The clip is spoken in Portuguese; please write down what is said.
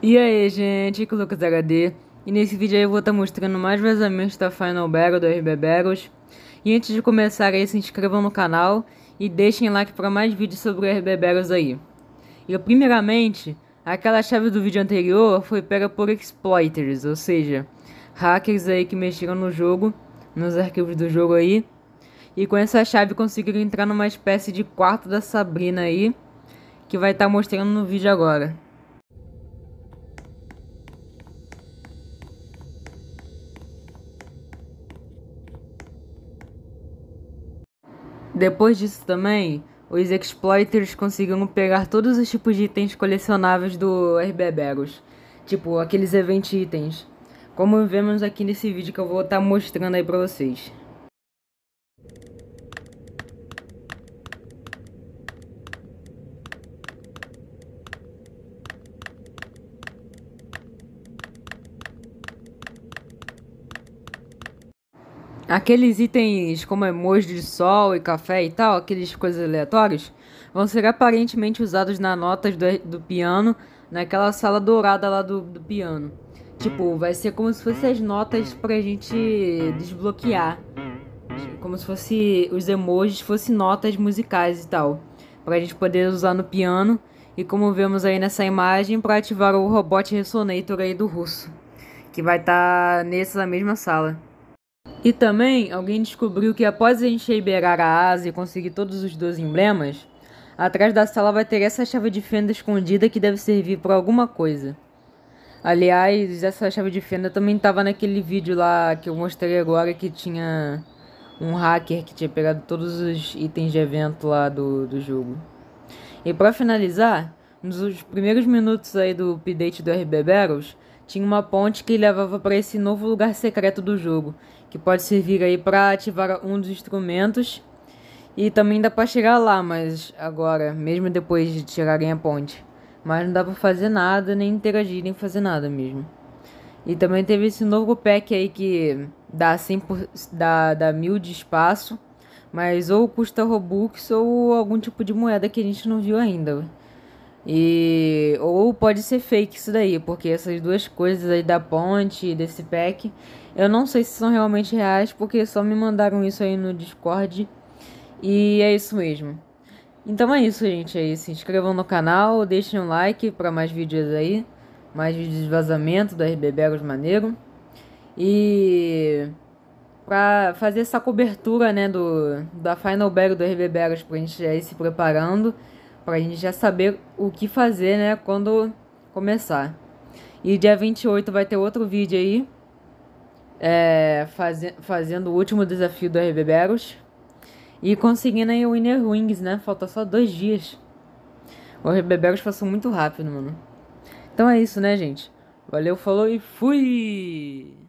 E aí gente, aqui é o Lucas HD E nesse vídeo aí eu vou estar tá mostrando mais vazamentos da Final Battle do RB Battles E antes de começar aí se inscrevam no canal E deixem like para mais vídeos sobre o RB Battles aí E primeiramente, aquela chave do vídeo anterior foi pega por exploiters Ou seja, hackers aí que mexeram no jogo, nos arquivos do jogo aí E com essa chave conseguiram entrar numa espécie de quarto da Sabrina aí Que vai estar tá mostrando no vídeo agora Depois disso também, os exploiters conseguiram pegar todos os tipos de itens colecionáveis do RB Bagos, tipo aqueles event itens, como vemos aqui nesse vídeo que eu vou estar tá mostrando aí pra vocês. Aqueles itens como emoji é de sol e café e tal, aqueles coisas aleatórias, vão ser aparentemente usados nas notas do, do piano, naquela sala dourada lá do, do piano. Tipo, vai ser como se fossem as notas pra gente desbloquear. Como se fosse os emojis fossem notas musicais e tal. Pra gente poder usar no piano. E como vemos aí nessa imagem, para ativar o robot Resonator aí do russo. Que vai estar tá nessa mesma sala. E também alguém descobriu que após a gente liberar a asa e conseguir todos os dois emblemas, atrás da sala vai ter essa chave de fenda escondida que deve servir para alguma coisa. Aliás, essa chave de fenda também estava naquele vídeo lá que eu mostrei agora que tinha um hacker que tinha pegado todos os itens de evento lá do, do jogo. E para finalizar, nos primeiros minutos aí do update do RB Battles, tinha uma ponte que levava para esse novo lugar secreto do jogo, que pode servir aí para ativar um dos instrumentos. E também dá para chegar lá, mas agora, mesmo depois de tirarem a ponte, mas não dá para fazer nada, nem interagir, nem fazer nada mesmo. E também teve esse novo pack aí que dá 100 por, dá, dá mil de espaço, mas ou custa Robux ou algum tipo de moeda que a gente não viu ainda. E ou pode ser fake isso daí, porque essas duas coisas aí da ponte e desse pack, eu não sei se são realmente reais, porque só me mandaram isso aí no Discord. E é isso mesmo. Então é isso, gente, aí se inscrevam no canal, deixem um like para mais vídeos aí, mais vídeos de vazamento da RBBeros maneiro. E para fazer essa cobertura, né, do da Final Bag do RBBeros pra gente aí se preparando para a gente já saber o que fazer, né, quando começar. E dia 28 vai ter outro vídeo aí, é, fazendo o último desafio do RB E conseguindo aí o Inner Wings, né? Falta só dois dias. O RB passou muito rápido, mano. Então é isso, né, gente? Valeu, falou e fui!